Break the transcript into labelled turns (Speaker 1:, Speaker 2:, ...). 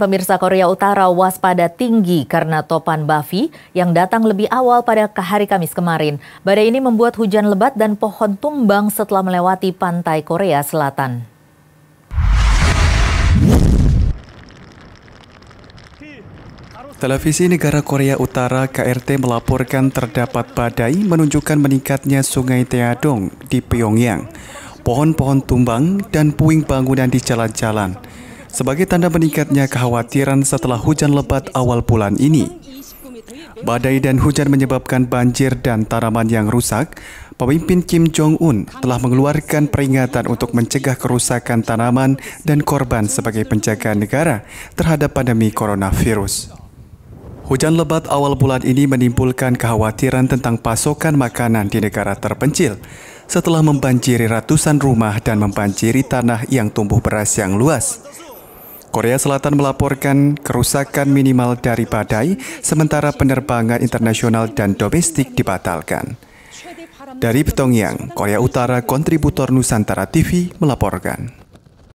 Speaker 1: Pemirsa Korea Utara waspada tinggi karena topan Bafi yang datang lebih awal pada hari Kamis kemarin. Badai ini membuat hujan lebat dan pohon tumbang setelah melewati pantai Korea Selatan.
Speaker 2: Televisi negara Korea Utara KRT melaporkan terdapat badai menunjukkan meningkatnya sungai Teadong di Pyongyang. Pohon-pohon tumbang dan puing bangunan di jalan-jalan sebagai tanda meningkatnya kekhawatiran setelah hujan lebat awal bulan ini. Badai dan hujan menyebabkan banjir dan tanaman yang rusak. Pemimpin Kim Jong-un telah mengeluarkan peringatan untuk mencegah kerusakan tanaman dan korban sebagai penjaga negara terhadap pandemi coronavirus. Hujan lebat awal bulan ini menimbulkan kekhawatiran tentang pasokan makanan di negara terpencil setelah membanjiri ratusan rumah dan membanjiri tanah yang tumbuh beras yang luas. Korea Selatan melaporkan kerusakan minimal dari badai, sementara penerbangan internasional dan domestik dibatalkan. Dari Pyongyang, Korea Utara, kontributor Nusantara TV melaporkan.